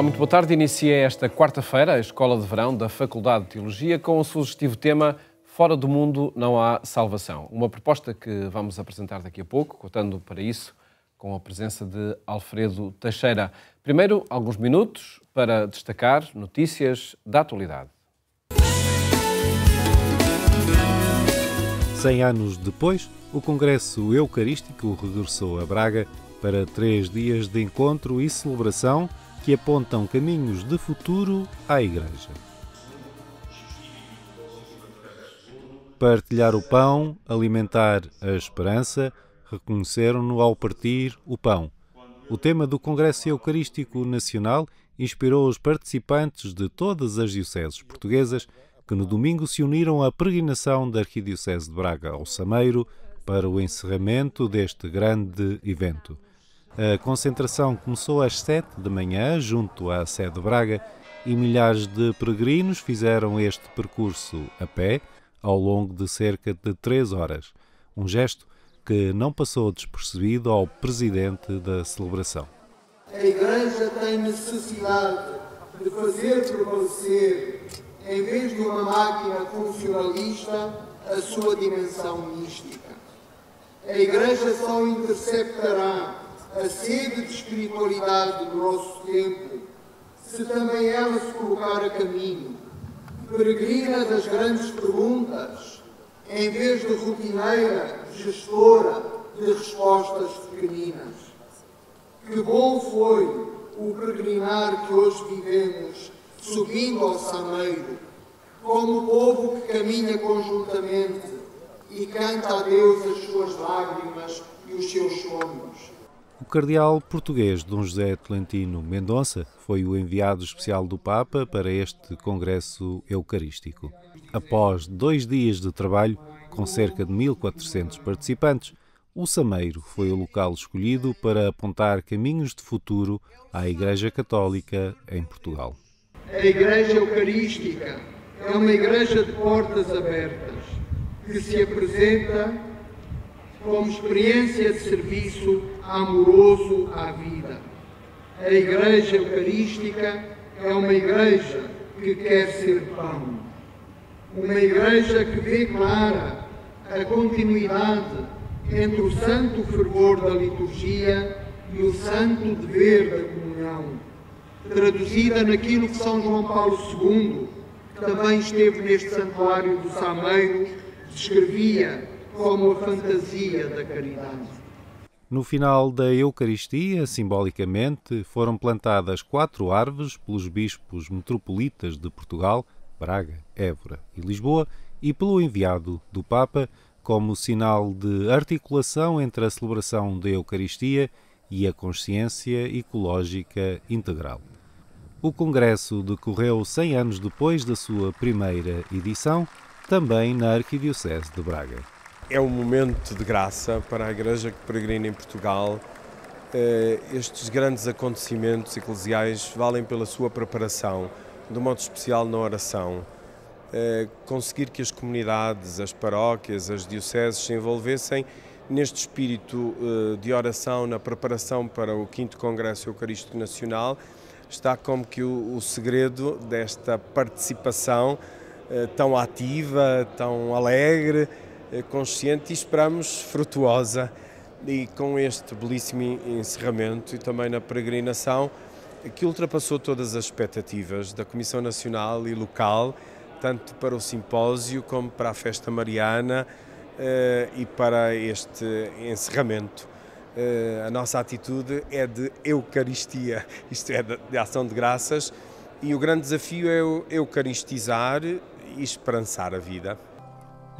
Olá, muito boa tarde. Inicia esta quarta-feira a Escola de Verão da Faculdade de Teologia com o sugestivo tema Fora do Mundo não há salvação. Uma proposta que vamos apresentar daqui a pouco, contando para isso com a presença de Alfredo Teixeira. Primeiro, alguns minutos para destacar notícias da atualidade. 100 anos depois, o Congresso Eucarístico regressou a Braga para três dias de encontro e celebração que apontam caminhos de futuro à Igreja. Partilhar o pão, alimentar a esperança, reconheceram-no ao partir o pão. O tema do Congresso Eucarístico Nacional inspirou os participantes de todas as dioceses portuguesas que no domingo se uniram à peregrinação da Arquidiocese de Braga ao Sameiro para o encerramento deste grande evento. A concentração começou às 7 da manhã, junto à sede de Braga, e milhares de peregrinos fizeram este percurso a pé ao longo de cerca de 3 horas. Um gesto que não passou despercebido ao presidente da celebração. A Igreja tem necessidade de fazer prevalecer, em vez de uma máquina funcionalista, a sua dimensão mística. A Igreja só interceptará a sede de espiritualidade do nosso tempo, se também ela se colocar a caminho, peregrina das grandes perguntas, em vez de rotineira, gestora de respostas pequeninas. Que bom foi o peregrinar que hoje vivemos, subindo ao Sameiro, como povo que caminha conjuntamente e canta a Deus as suas lágrimas e os seus sonhos o cardeal português Dom José Tolentino Mendonça foi o enviado especial do Papa para este Congresso Eucarístico. Após dois dias de trabalho, com cerca de 1.400 participantes, o Sameiro foi o local escolhido para apontar caminhos de futuro à Igreja Católica em Portugal. A Igreja Eucarística é uma igreja de portas abertas que se apresenta como experiência de serviço amoroso à vida. A Igreja Eucarística é uma igreja que quer ser pão, uma igreja que vê clara a continuidade entre o santo fervor da liturgia e o santo dever da comunhão, traduzida naquilo que São João Paulo II, que também esteve neste santuário do Sameiro, descrevia como a fantasia da caridade. No final da Eucaristia, simbolicamente, foram plantadas quatro árvores pelos bispos metropolitas de Portugal, Braga, Évora e Lisboa, e pelo enviado do Papa, como sinal de articulação entre a celebração da Eucaristia e a consciência ecológica integral. O Congresso decorreu 100 anos depois da sua primeira edição, também na Arquidiocese de Braga é um momento de graça para a Igreja que peregrina em Portugal. Eh, estes grandes acontecimentos eclesiais valem pela sua preparação, de um modo especial na oração. Eh, conseguir que as comunidades, as paróquias, as dioceses se envolvessem neste espírito eh, de oração na preparação para o 5 Congresso Eucarístico Nacional está como que o, segredo desta participação tão ativa, tão alegre eh, consciente e esperamos frutuosa. E com este belíssimo encerramento e também na peregrinação, que ultrapassou todas as expectativas da Comissão Nacional e local, tanto para o simpósio como para a festa mariana eh, e para este encerramento. Eh, a nossa atitude é de Eucaristia, isto é, de ação de graças, e o grande desafio é eucaristizar e esperançar a vida.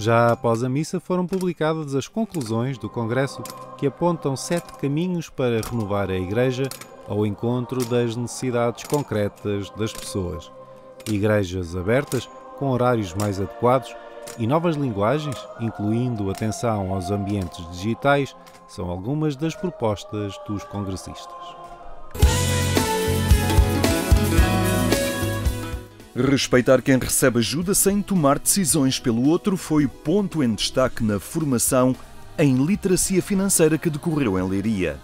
Já após a missa foram publicadas as conclusões do Congresso que apontam sete caminhos para renovar a Igreja ao encontro das necessidades concretas das pessoas. Igrejas abertas, com horários mais adequados e novas linguagens, incluindo atenção aos ambientes digitais, são algumas das propostas dos congressistas. Respeitar quem recebe ajuda sem tomar decisões pelo outro foi ponto em destaque na formação em literacia financeira que decorreu em Leiria.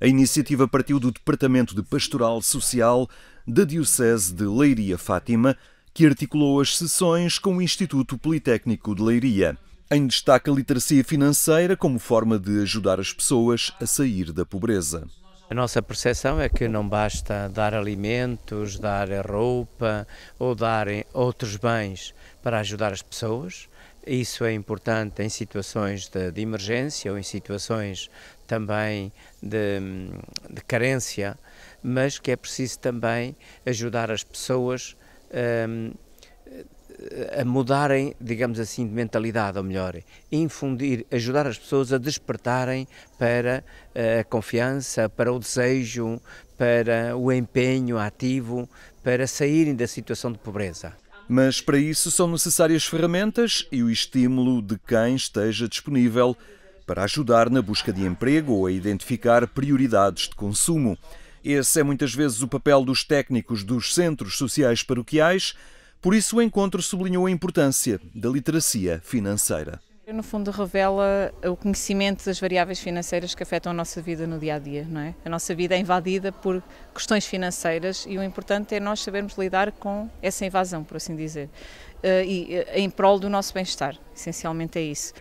A iniciativa partiu do Departamento de Pastoral Social da Diocese de Leiria Fátima, que articulou as sessões com o Instituto Politécnico de Leiria. Em destaque a literacia financeira como forma de ajudar as pessoas a sair da pobreza. A nossa percepção é que não basta dar alimentos, dar roupa ou dar outros bens para ajudar as pessoas. Isso é importante em situações de, de emergência ou em situações também de, de carência, mas que é preciso também ajudar as pessoas. Um, a mudarem, digamos assim, de mentalidade, ou melhor, infundir, ajudar as pessoas a despertarem para eh, a confiança, para o desejo, para o empenho ativo, para saírem da situação de pobreza. Mas para isso são necessárias ferramentas e o estímulo de quem esteja disponível para ajudar na busca de emprego ou a identificar prioridades de consumo. Esse é muitas vezes o papel dos técnicos dos centros sociais paroquiais, por isso, o encontro sublinhou a importância da literacia financeira. No fundo, revela o conhecimento das variáveis financeiras que afetam a nossa vida no dia a dia, não é? A nossa vida é invadida por questões financeiras e o importante é nós sabermos lidar com essa invasão, por assim dizer, eh, e eh, em prol do nosso bem-estar. Essencialmente é isso.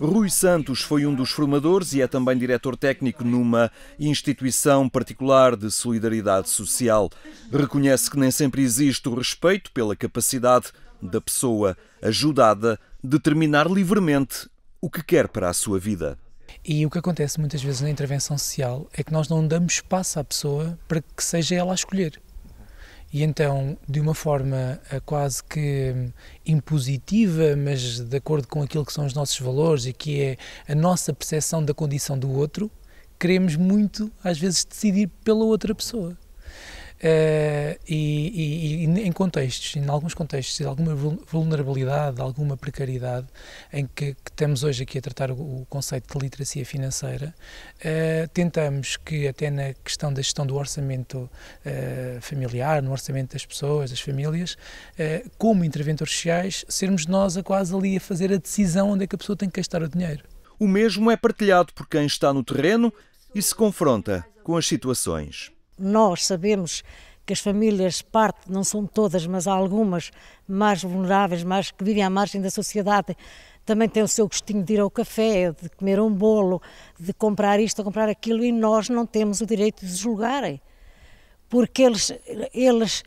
Rui Santos foi um dos formadores e é também diretor técnico numa instituição particular de solidariedade social. Reconhece que nem sempre existe o respeito pela capacidade da pessoa ajudada determinar livremente o que quer para a sua vida. E o que acontece muitas vezes na intervenção social é que nós não damos espaço à pessoa para que seja ela a escolher. E então, de uma forma eh, quase que hum, impositiva, mas de acordo com aquilo que são os nossos valores e que é a nossa percepção da condição do outro, queremos muito, às vezes, decidir pela outra pessoa. Eh, e, e, e, em contextos, em alguns contextos, de alguma vulnerabilidade, de alguma precariedade, em que, que estamos hoje aqui a tratar o, o conceito de literacia financeira, uh, tentamos que até na questão da gestão do orçamento uh, familiar, no orçamento das pessoas, das famílias, como interventores sociais, sermos nós a quase ali a fazer a decisão onde é que a pessoa tem que gastar o dinheiro. O mesmo é partilhado por quem está no terreno e se confronta com as situações. Nós sabemos que as famílias, parte, não são todas, mas há algumas mais vulneráveis, mais que vivem à margem da sociedade, também têm o seu gostinho de ir ao café, de comer um bolo, de comprar isto, ou comprar aquilo, e nós não temos o direito de julgarem. Porque eles, eles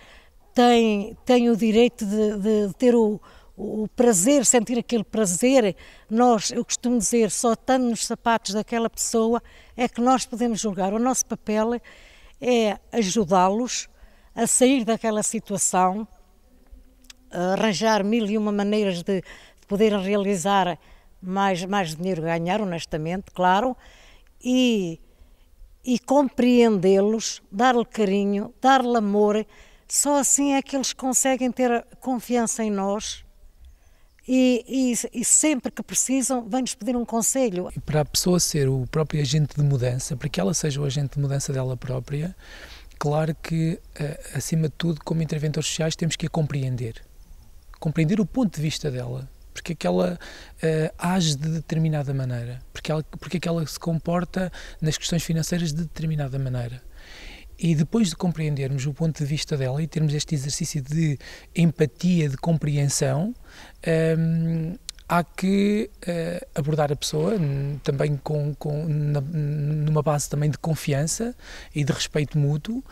têm, têm o direito de, de, de ter o, o prazer, sentir aquele prazer. Nós, eu costumo dizer, só estando nos sapatos daquela pessoa é que nós podemos julgar. O nosso papel é ajudá-los a sair daquela situação, arranjar mil e uma maneiras de, de poderem realizar mais, mais dinheiro, ganhar honestamente, claro, e, e compreendê-los, dar-lhe carinho, dar-lhe amor. Só assim é que eles conseguem ter confiança em nós e, e, e sempre que precisam, vêm-nos pedir um conselho. E para a pessoa ser o próprio agente de mudança, para que ela seja o agente de mudança dela própria, claro que, eh, acima de tudo, como interventores sociais, temos que a compreender. Compreender o ponto de vista dela, porque é que ela uh, age de determinada maneira, porque, ela, porque é que ela se comporta nas questões financeiras de determinada maneira. E depois de compreendermos o ponto de vista dela e termos este exercício de empatia, de compreensão, um, há que uh, abordar a pessoa hum, também com, com na, numa base também de confiança e de respeito mútuo uh,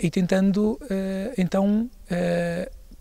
e tentando uh, então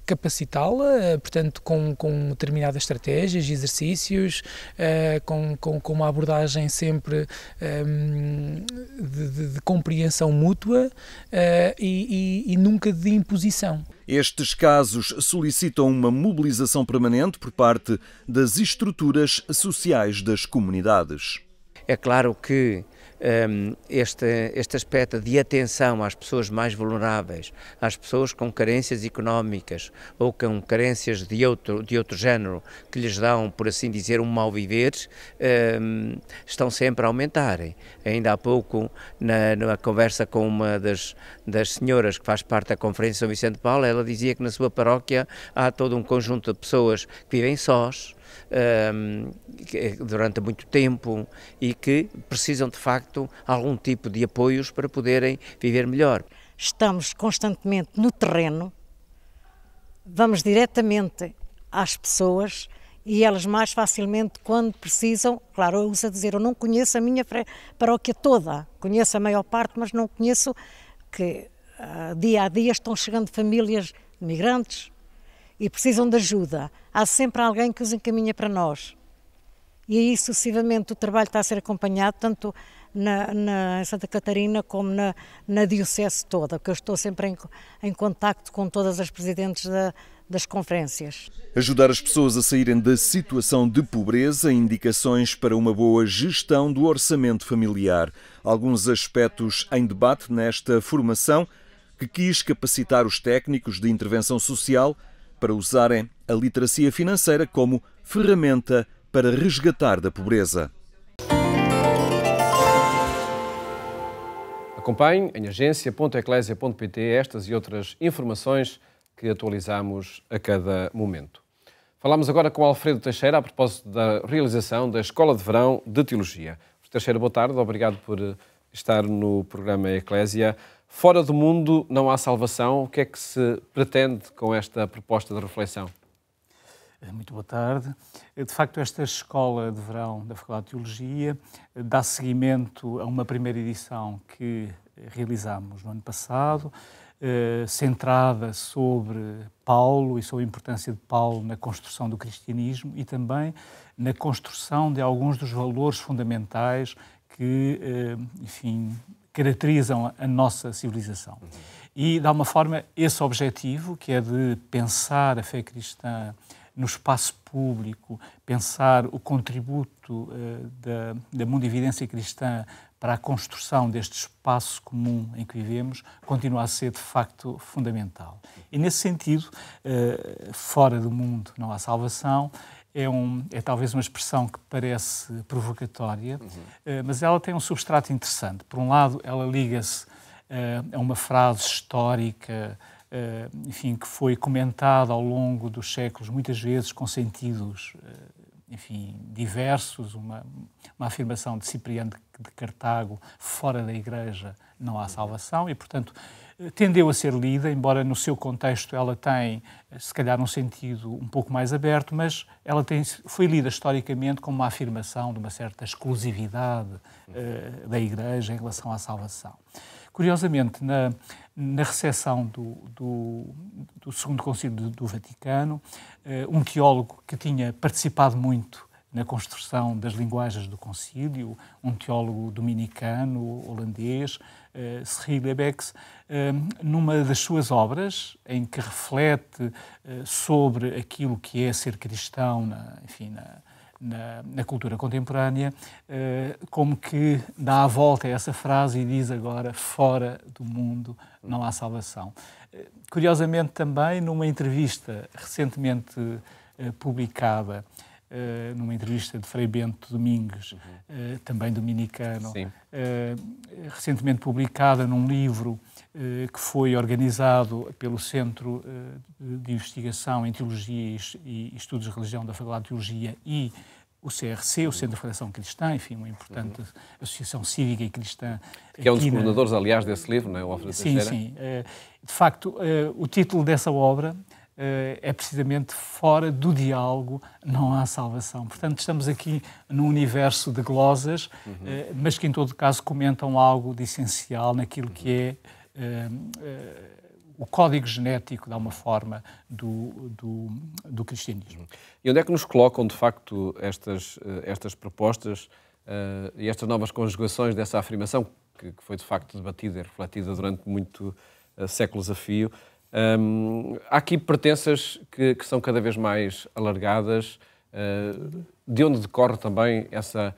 capacitá-la, eh, portanto, com, com determinadas estratégias, exercícios, eh, com, com, com uma abordagem sempre ehm, de, de, de compreensão mútua eh, e, e, e nunca de imposição. Estes casos solicitam uma mobilização permanente por parte das estruturas sociais das comunidades. É claro que Ehm, este, este aspecto de atenção às pessoas mais vulneráveis, às pessoas com carências económicas ou com carências de outro, de outro género, que lhes dão, por assim dizer, um mal viver, ehm, estão sempre a aumentarem. Ainda há pouco, na, na conversa com uma das, das senhoras que faz parte da Conferência São Vicente Paulo, ela dizia que na sua paróquia há todo um conjunto de pessoas que vivem sós, um, ehm, é durante muito tempo e que precisam de facto algum tipo de apoios para poderem viver melhor. Estamos constantemente no terreno, vamos diretamente às pessoas e elas mais facilmente quando precisam, claro, eu uso a dizer, eu não conheço a minha paróquia toda, conheço a maior parte, mas não conheço que ah, dia a dia estão chegando famílias de migrantes, e precisam de ajuda, há sempre alguém que os encaminha para nós. E aí, sucessivamente, o trabalho está a ser acompanhado, tanto na, na Santa Catarina como na, na Diocese toda, porque eu estou sempre em, em contacto com todas as presidentes da, das conferências. Ajudar as pessoas a saírem da situação de pobreza, indicações para uma boa gestão do orçamento familiar. Alguns aspectos em debate nesta formação que quis capacitar os técnicos de intervenção social para usarem a literacia financeira como ferramenta para resgatar da pobreza. Acompanhe em agência.eclésia.pt estas e outras informações que atualizamos a cada momento. Falamos agora com Alfredo Teixeira a propósito da realização da Escola de Verão de Teologia. Teixeira, boa tarde, obrigado por estar no programa Eclésia. Fora do mundo não há salvação. O que é que se pretende com esta proposta de reflexão? Eh, muito boa tarde. Eh, de facto, esta escola de verão da Faculdade de Teologia eh, dá seguimento a uma primeira edição que realizámos no ano passado, centrada sobre Paulo e sobre a importância de Paulo na construção do cristianismo e também na construção de alguns dos valores fundamentais que, enfim, caracterizam a nossa civilização. E, de alguma forma, esse objetivo, que é de pensar a fé cristã no espaço público, pensar o contributo uh, da, da mundividência cristã para a construção deste espaço comum em que vivemos continua a ser de facto fundamental. E nesse sentido, eh, fora do mundo não há salvação é, um, é talvez uma expressão que parece provocatória, uhum. mas ela tem um substrato interessante. Por um lado, ela liga-se eh, a uma frase histórica, eh, enfim, que foi comentada ao longo dos séculos, muitas vezes com sentidos enfim, diversos, uma, uma afirmação de Cipriano de Cartago, fora da Igreja não há salvação, e, portanto, tendeu a ser lida, embora no seu contexto ela tem, se calhar, um sentido um pouco mais aberto, mas ela tem, foi lida historicamente como uma afirmação de uma certa exclusividade uh, da Igreja em relação à salvação. Curiosamente, na, na recepção do, do, do Segundo Concílio do Vaticano, eh, um teólogo que tinha participado muito na construção das linguagens do concílio, um teólogo dominicano, holandês, uh, Cyril Ebex, uh, eh, numa das suas obras, em que reflete uh, sobre aquilo que é ser cristão na, enfim, na, na, na cultura contemporânea, uh, como que dá a volta a essa frase e diz agora: fora do mundo não há salvação. Uh, curiosamente, também numa entrevista recentemente uh, publicada, numa entrevista de Frei Bento Domingues, uhum. também dominicano, recentemente publicada num livro eh, que foi organizado pelo Centro eh, de Investigação em Teologia e Estudos de Religião da Faculdade de Teologia e o CRC, o Centro de Formação Cristã, enfim, uma importante associação cívica e cristã. Que é um dos na... coordenadores, aliás, desse livro, não é? O sim, Teixeira. sim. Eh, de facto, o título dessa obra é precisamente fora do diálogo não há salvação. Portanto, estamos aqui num universo de glosas, uhum. mas que em todo caso comentam algo de essencial naquilo que é Ehm, eh, o código genético, de alguma forma, do, do, do, cristianismo. E onde é que nos colocam, de facto, estas, eh, estas propostas uh, e estas novas conjugações dessa afirmação, que, que, foi, de facto, debatida e refletida durante muito uh, séculos a fio? Um, ehm, há aqui pertenças que, que, são cada vez mais alargadas, uh, de onde decorre também essa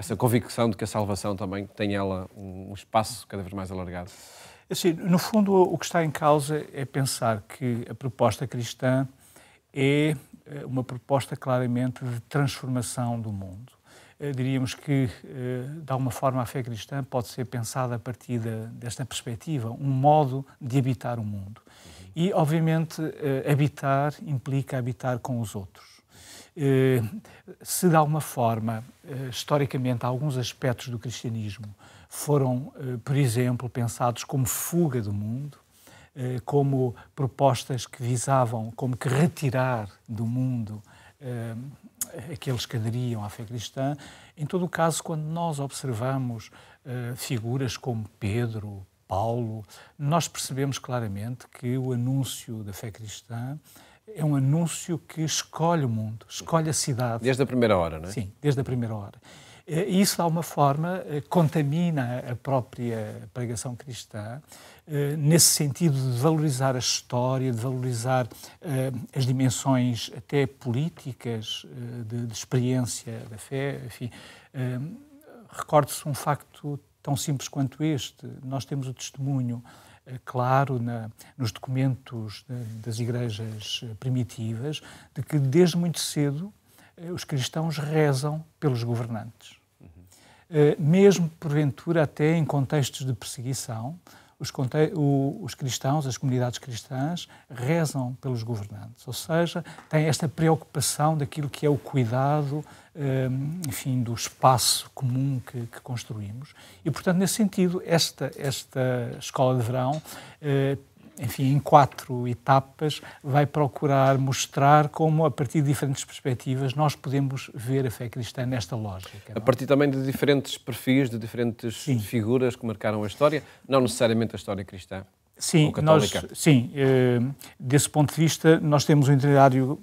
essa convicção de que a salvação também tem ela um espaço cada vez mais alargado? É assim, no fundo, o que está em causa é pensar que a proposta cristã é eh, uma proposta claramente de transformação do mundo. Eh, diríamos que, eh, de alguma forma, a fé cristã pode ser pensada a partir desta perspectiva, um modo de habitar o mundo. E, obviamente, habitar implica habitar com os outros eh, se de alguma forma, eh, historicamente, alguns aspectos do cristianismo foram, eh, por exemplo, pensados como fuga do mundo, como propostas que visavam como que retirar do mundo aqueles que aderiam à fé cristã. Em todo o caso, quando nós observamos figuras como Pedro, Paulo, nós percebemos claramente que o anúncio da fé cristã é um anúncio que escolhe o mundo, escolhe a cidade. Desde a primeira hora, não é? Sim, desde a primeira hora. E eh, isso, de alguma forma, eh, contamina a própria pregação cristã, eh, nesse sentido de valorizar a história, de valorizar as dimensões até políticas de, experiência da fé. Enfim, recorde-se um facto tão simples quanto este: nós temos o testemunho eh, claro na, nos documentos das igrejas eh, primitivas de que desde muito cedo eh, os cristãos rezam pelos governantes. Uhum. Mesmo porventura, até em contextos de perseguição, os, os, cristãos, as comunidades cristãs, rezam pelos governantes, ou seja, têm esta preocupação daquilo que é o cuidado, hum, enfim, do espaço comum que, que construímos. E, portanto, nesse sentido, esta, esta escola de verão eh, enfim, em quatro etapas, vai procurar mostrar como, a partir de diferentes perspectivas, nós podemos ver a fé cristã nesta lógica. A é? partir também de diferentes perfis, de diferentes sim. figuras que marcaram a história, não necessariamente a história cristã. Sim, nós, sim eh, desse ponto de vista, nós temos um itinerário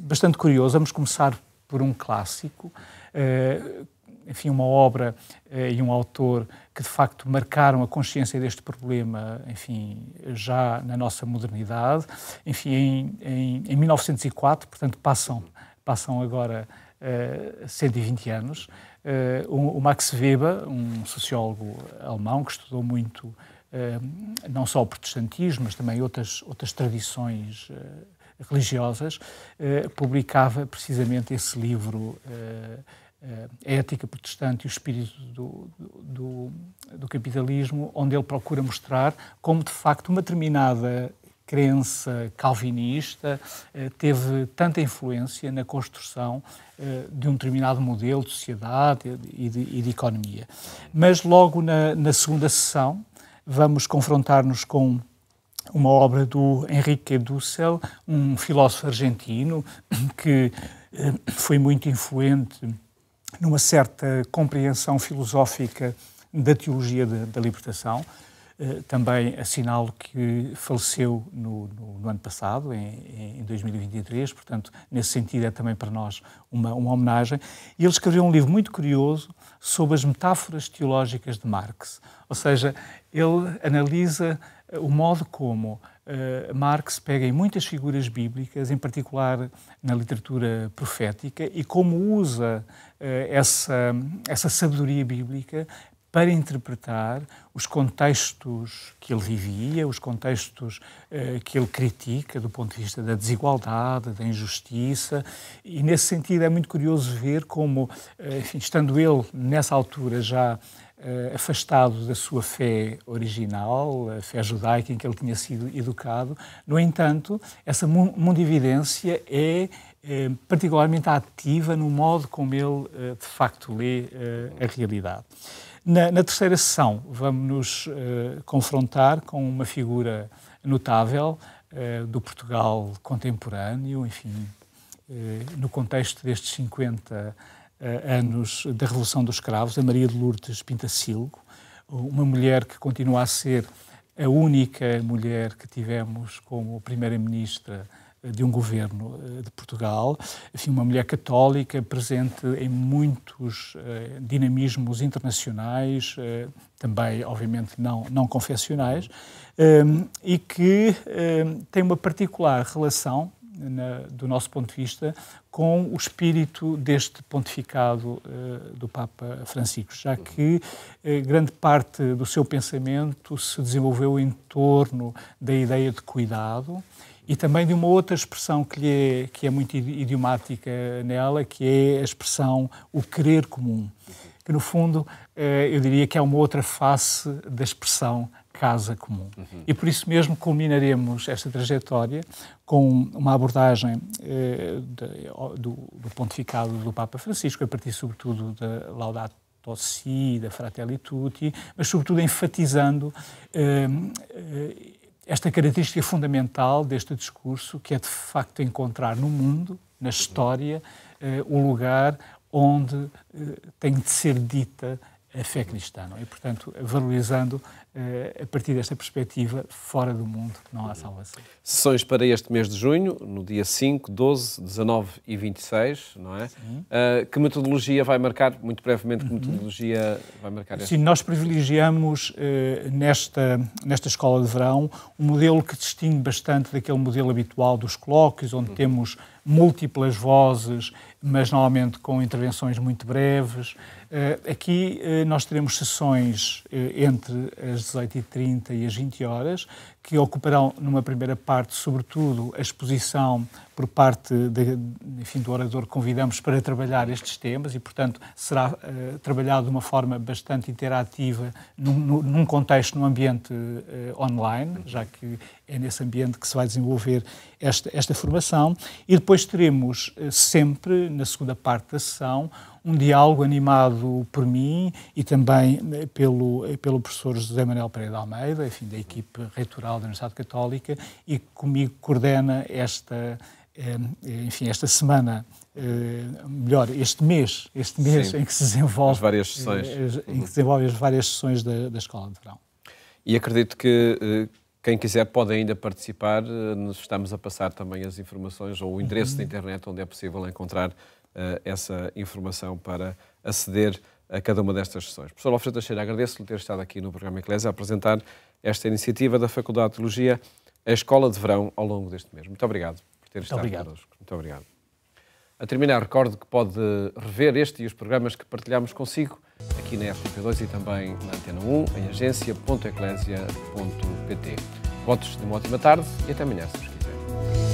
bastante curioso. Vamos começar por um clássico, eh, enfim, uma obra eh, e um autor que de facto marcaram a consciência deste problema, enfim, já na nossa modernidade. Enfim, em, em, em 1904, portanto, passam, passam agora 120 eh, anos, eh, o, o, Max Weber, um sociólogo alemão que estudou muito não só o protestantismo, mas também outras, outras tradições religiosas, publicava precisamente esse livro eh, a ética protestante e o espírito do, do, do, capitalismo, onde ele procura mostrar como, de facto, uma determinada crença calvinista eh, teve tanta influência na construção eh, de um determinado modelo de sociedade e de, e de economia. Mas logo na, na segunda sessão vamos confrontar-nos com uma obra do Henrique Dussel, um filósofo argentino que foi muito influente numa certa compreensão filosófica da teologia da, da libertação. Uh, também assinalo que faleceu no, no, no ano passado, em, em, 2023, portanto, nesse sentido é também para nós uma, uma, homenagem. E ele escreveu um livro muito curioso sobre as metáforas teológicas de Marx, ou seja, ele analisa o modo como uh, Marx pega em muitas figuras bíblicas, em particular na literatura profética, e como usa uh, essa, essa sabedoria bíblica para interpretar os contextos que ele vivia, os contextos uh, que ele critica do ponto de vista da desigualdade, da injustiça, e nesse sentido é muito curioso ver como, enfim, estando ele nessa altura já eh, afastado da sua fé original, a fé judaica em que ele tinha sido educado. No entanto, essa mundividência é eh, particularmente ativa no modo como ele eh, de facto lê a realidade. Na, na terceira sessão, vamos nos confrontar com uma figura notável do Portugal contemporâneo, enfim, no contexto destes 50 anos eh, anos da Revolução dos Escravos, a Maria de Lourdes Pintacilgo, uma mulher que continua a ser a única mulher que tivemos como primeira-ministra eh, de um governo eh, de Portugal, assim, uma mulher católica presente em muitos dinamismos internacionais, também, obviamente, não, não confessionais, e que tem uma particular relação na, do nosso ponto de vista, com o espírito deste pontificado uh, do Papa Francisco, já que uh, grande parte do seu pensamento se desenvolveu em torno da ideia de cuidado e também de uma outra expressão que, é, que é muito idiomática nela, que é a expressão o querer comum, que no fundo eh, eu diria que é uma outra face da expressão casa comum. Uhum. E por isso mesmo culminaremos esta trajetória com uma abordagem eh, de, do, do, pontificado do Papa Francisco, a partir sobretudo da Laudato Si, da Fratelli Tutti, mas sobretudo enfatizando ehm, eh, esta característica fundamental deste discurso, que é de facto encontrar no mundo, na história, eh, o lugar onde eh, tem de ser dita a fé cristã. É? E, portanto, valorizando eh, a partir desta perspectiva, fora do mundo, não há salvação. Sessões para este mês de junho, no dia 5, 12, 19 e 26, não é? Uh, que metodologia vai marcar, muito brevemente, que uhum. metodologia vai marcar esta? Sim, nós privilegiamos uh, nesta, nesta escola de verão um modelo que distingue bastante daquele modelo habitual dos colóquios, onde uhum. temos múltiplas vozes, mas normalmente com intervenções muito breves. Uh, aqui nós teremos sessões entre as às 18h30 e às 20 horas, que ocuparão, numa primeira parte, sobretudo, a exposição por parte de, enfim, do orador que convidamos para trabalhar estes temas e, portanto, será uh, trabalhado de uma forma bastante interativa num, num contexto, num ambiente uh, online, já que é nesse ambiente que se vai desenvolver esta, esta formação. E depois teremos uh, sempre, na segunda parte da sessão, um diálogo animado por mim e também pelo, pelo professor José Manuel Pereira Almeida, enfim, da equipe reitoral Geral da Universidade Católica e que comigo coordena esta, eh, enfim, esta semana, eh, melhor, este mês, este mês Sim, em que se desenvolve as várias sessões, eh, em que se desenvolve as várias sessões da, da Escola de Verão. E acredito que quem quiser pode ainda participar. Nós estamos a passar também as informações ou o endereço uhum. da internet onde é possível encontrar essa informação para aceder a cada uma destas sessões. Professor Alfredo Teixeira, agradeço-lhe ter estado aqui no programa Eclésia a apresentar esta iniciativa da Faculdade de Teologia, a Escola de Verão, ao longo deste mês. Muito obrigado por ter estado connosco. Muito obrigado. A terminar, recordo que pode rever este e os programas que partilhamos consigo aqui na RTP2 e também na Antena 1, em agência.eclésia.pt. Votos de uma ótima tarde e até amanhã, se vos quiser.